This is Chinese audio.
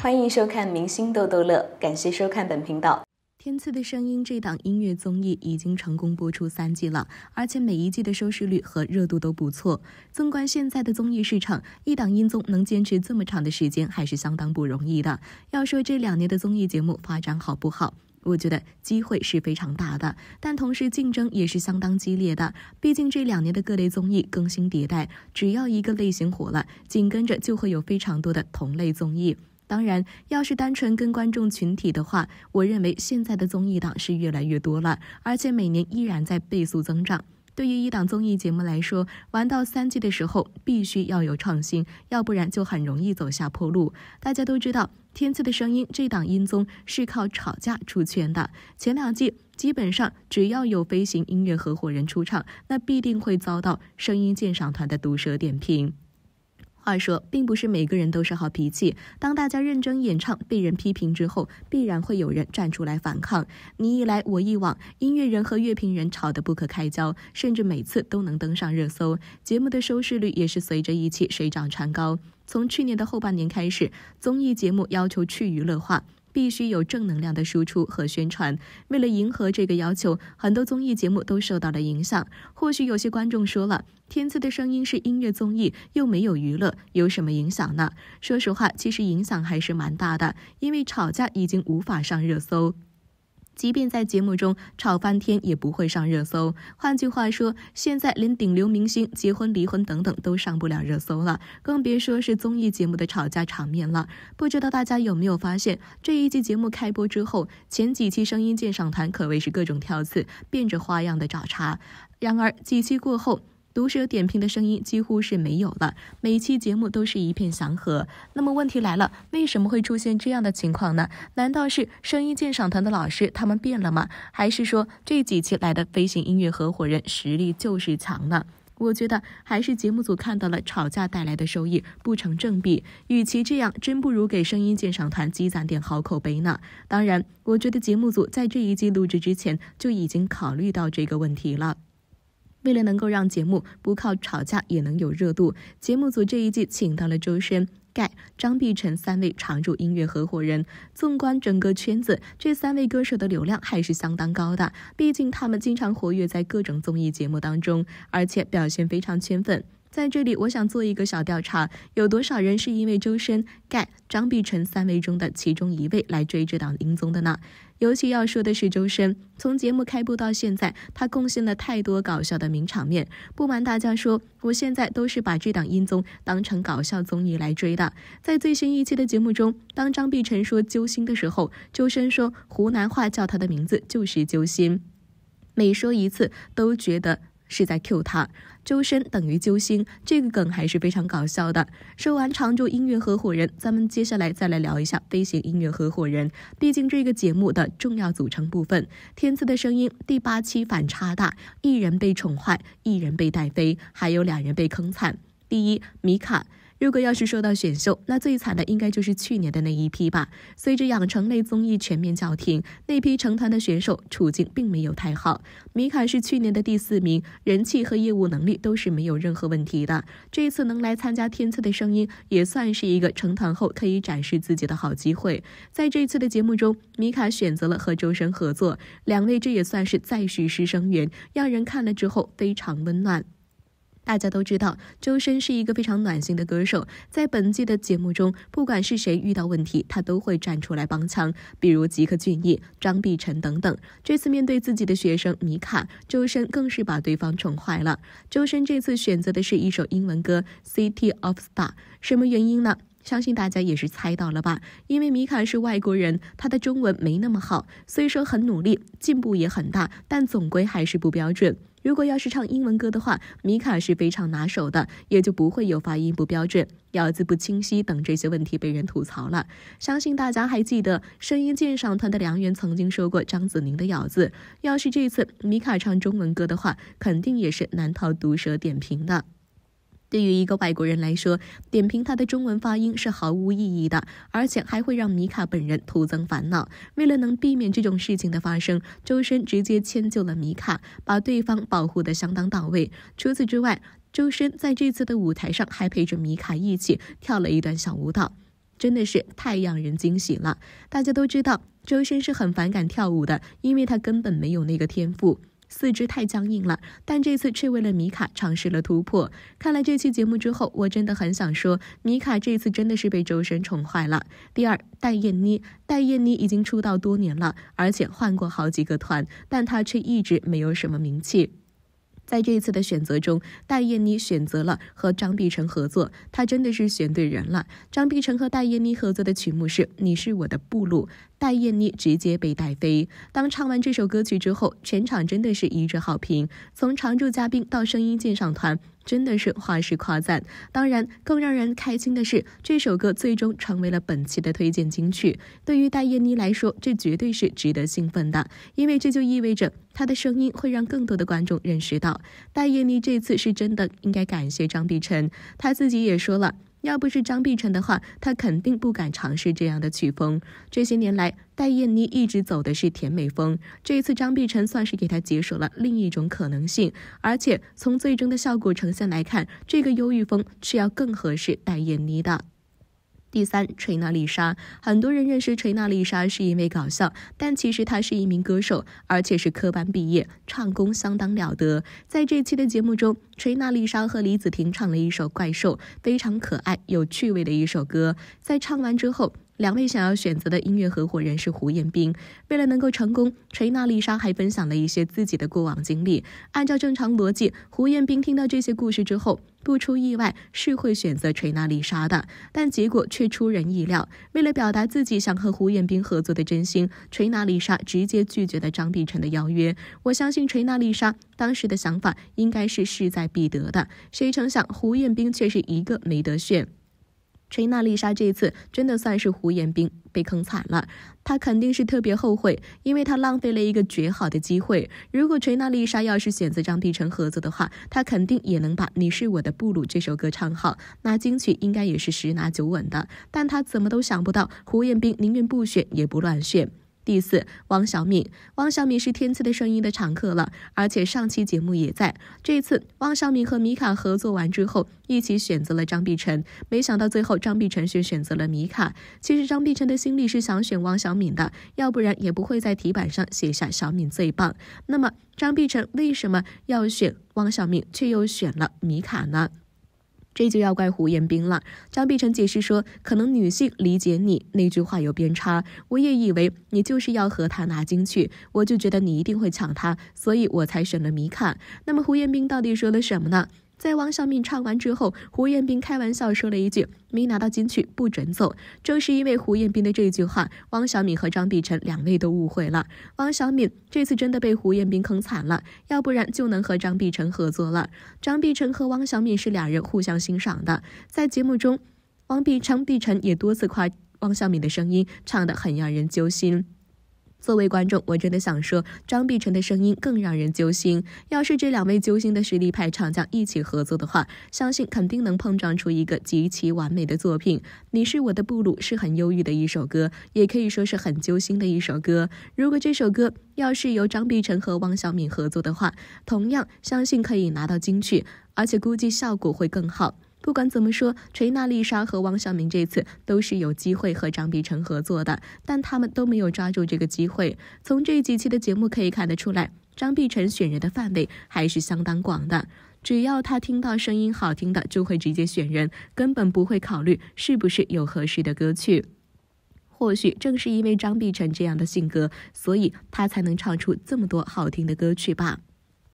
欢迎收看《明星逗逗乐》，感谢收看本频道。《天赐的声音》这档音乐综艺已经成功播出三季了，而且每一季的收视率和热度都不错。纵观现在的综艺市场，一档音综能坚持这么长的时间还是相当不容易的。要说这两年的综艺节目发展好不好？我觉得机会是非常大的，但同时竞争也是相当激烈的。毕竟这两年的各类综艺更新迭代，只要一个类型火了，紧跟着就会有非常多的同类综艺。当然，要是单纯跟观众群体的话，我认为现在的综艺档是越来越多了，而且每年依然在倍速增长。对于一档综艺节目来说，玩到三季的时候，必须要有创新，要不然就很容易走下坡路。大家都知道，《天赐的声音》这档音综是靠吵架出圈的，前两季基本上只要有飞行音乐合伙人出场，那必定会遭到声音鉴赏团的毒舌点评。话说，并不是每个人都是好脾气。当大家认真演唱被人批评之后，必然会有人站出来反抗。你一来我一往，音乐人和乐评人吵得不可开交，甚至每次都能登上热搜。节目的收视率也是随着一起水涨船高。从去年的后半年开始，综艺节目要求去娱乐化。必须有正能量的输出和宣传。为了迎合这个要求，很多综艺节目都受到了影响。或许有些观众说了，《天赐的声音》是音乐综艺，又没有娱乐，有什么影响呢？说实话，其实影响还是蛮大的，因为吵架已经无法上热搜。即便在节目中吵翻天，也不会上热搜。换句话说，现在连顶流明星结婚、离婚等等都上不了热搜了，更别说是综艺节目的吵架场面了。不知道大家有没有发现，这一季节目开播之后，前几期《声音鉴赏团》可谓是各种挑刺、变着花样的找茬。然而几期过后，毒舌点评的声音几乎是没有了，每期节目都是一片祥和。那么问题来了，为什么会出现这样的情况呢？难道是声音鉴赏团的老师他们变了吗？还是说这几期来的飞行音乐合伙人实力就是强呢？我觉得还是节目组看到了吵架带来的收益不成正比，与其这样，真不如给声音鉴赏团积攒点好口碑呢。当然，我觉得节目组在这一季录制之前就已经考虑到这个问题了。为了能够让节目不靠吵架也能有热度，节目组这一季请到了周深、盖、张碧晨三位常驻音乐合伙人。纵观整个圈子，这三位歌手的流量还是相当高的，毕竟他们经常活跃在各种综艺节目当中，而且表现非常圈粉。在这里，我想做一个小调查：有多少人是因为周深、盖、张碧晨三位中的其中一位来追这档《音综》的呢？尤其要说的是周深，从节目开播到现在，他贡献了太多搞笑的名场面。不瞒大家说，我现在都是把这档《音综》当成搞笑综艺来追的。在最新一期的节目中，当张碧晨说“揪心”的时候，周深说湖南话叫他的名字就是“揪心”，每说一次都觉得。是在 Q 他，周深等于揪心，这个梗还是非常搞笑的。说完常驻音乐合伙人，咱们接下来再来聊一下飞行音乐合伙人，毕竟这个节目的重要组成部分。《天赐的声音》第八期反差大，一人被宠坏，一人被带飞，还有两人被坑惨。第一，米卡。如果要是说到选秀，那最惨的应该就是去年的那一批吧。随着养成类综艺全面叫停，那批成团的选手处境并没有太好。米卡是去年的第四名，人气和业务能力都是没有任何问题的。这次能来参加天赐的声音，也算是一个成团后可以展示自己的好机会。在这一次的节目中，米卡选择了和周深合作，两位这也算是再续师生缘，让人看了之后非常温暖。大家都知道，周深是一个非常暖心的歌手。在本季的节目中，不管是谁遇到问题，他都会站出来帮腔，比如吉克隽逸、张碧晨等等。这次面对自己的学生米卡，周深更是把对方宠坏了。周深这次选择的是一首英文歌《City of s t a r 什么原因呢？相信大家也是猜到了吧？因为米卡是外国人，他的中文没那么好，虽说很努力，进步也很大，但总归还是不标准。如果要是唱英文歌的话，米卡是非常拿手的，也就不会有发音不标准、咬字不清晰等这些问题被人吐槽了。相信大家还记得《声音鉴赏团》的梁源曾经说过张子宁的咬字，要是这次米卡唱中文歌的话，肯定也是难逃毒舌点评的。对于一个外国人来说，点评他的中文发音是毫无意义的，而且还会让米卡本人徒增烦恼。为了能避免这种事情的发生，周深直接迁就了米卡，把对方保护得相当到位。除此之外，周深在这次的舞台上还陪着米卡一起跳了一段小舞蹈，真的是太让人惊喜了。大家都知道，周深是很反感跳舞的，因为他根本没有那个天赋。四肢太僵硬了，但这次却为了米卡尝试了突破。看了这期节目之后，我真的很想说，米卡这次真的是被周深宠坏了。第二，戴燕妮，戴燕妮已经出道多年了，而且换过好几个团，但她却一直没有什么名气。在这一次的选择中，戴燕妮选择了和张碧晨合作，她真的是选对人了。张碧晨和戴燕妮合作的曲目是《你是我的部落》，戴燕妮直接被带飞。当唱完这首歌曲之后，全场真的是一致好评。从常驻嘉宾到声音鉴赏团。真的是画师夸赞。当然，更让人开心的是，这首歌最终成为了本期的推荐金曲。对于戴燕妮来说，这绝对是值得兴奋的，因为这就意味着她的声音会让更多的观众认识到戴燕妮。这次是真的应该感谢张碧晨，她自己也说了。要不是张碧晨的话，她肯定不敢尝试这样的曲风。这些年来，戴燕妮一直走的是甜美风，这一次张碧晨算是给她解锁了另一种可能性。而且从最终的效果呈现来看，这个忧郁风是要更合适戴燕妮的。第三，锤娜丽莎，很多人认识锤娜丽莎是因为搞笑，但其实她是一名歌手，而且是科班毕业，唱功相当了得。在这期的节目中，锤娜丽莎和李子婷唱了一首《怪兽》，非常可爱有趣味的一首歌。在唱完之后。两位想要选择的音乐合伙人是胡彦斌。为了能够成功，锤娜丽莎还分享了一些自己的过往经历。按照正常逻辑，胡彦斌听到这些故事之后，不出意外是会选择锤娜丽莎的。但结果却出人意料。为了表达自己想和胡彦斌合作的真心，锤娜丽莎直接拒绝了张碧晨的邀约。我相信锤娜丽莎当时的想法应该是势在必得的。谁成想，胡彦斌却是一个没得选。陈娜丽莎这次真的算是胡彦斌被坑惨了，他肯定是特别后悔，因为他浪费了一个绝好的机会。如果锤娜丽莎要是选择张碧晨合作的话，他肯定也能把《你是我的布鲁》这首歌唱好，那金曲应该也是十拿九稳的。但他怎么都想不到，胡彦斌宁愿不选也不乱选。第四，汪小敏。汪小敏是《天赐的声音》的常客了，而且上期节目也在。这次汪小敏和米卡合作完之后，一起选择了张碧晨。没想到最后张碧晨却选择了米卡。其实张碧晨的心里是想选汪小敏的，要不然也不会在题板上写下“小敏最棒”。那么张碧晨为什么要选汪小敏，却又选了米卡呢？这就要怪胡彦斌了。张碧晨解释说：“可能女性理解你那句话有偏差，我也以为你就是要和他拿金去，我就觉得你一定会抢他，所以我才选了米卡。那么胡彦斌到底说了什么呢？”在王小敏唱完之后，胡彦斌开玩笑说了一句：“没拿到金曲不准走。”正是因为胡彦斌的这句话，汪小敏和张碧晨两位都误会了。汪小敏这次真的被胡彦斌坑惨了，要不然就能和张碧晨合作了。张碧晨和汪小敏是两人互相欣赏的，在节目中，汪碧张碧晨也多次夸汪小敏的声音唱的很让人揪心。作为观众，我真的想说，张碧晨的声音更让人揪心。要是这两位揪心的实力派唱将一起合作的话，相信肯定能碰撞出一个极其完美的作品。你是我的布鲁是很忧郁的一首歌，也可以说是很揪心的一首歌。如果这首歌要是由张碧晨和汪小敏合作的话，同样相信可以拿到金曲，而且估计效果会更好。不管怎么说，锤娜丽莎和汪小明这次都是有机会和张碧晨合作的，但他们都没有抓住这个机会。从这几期的节目可以看得出来，张碧晨选人的范围还是相当广的。只要他听到声音好听的，就会直接选人，根本不会考虑是不是有合适的歌曲。或许正是因为张碧晨这样的性格，所以他才能唱出这么多好听的歌曲吧。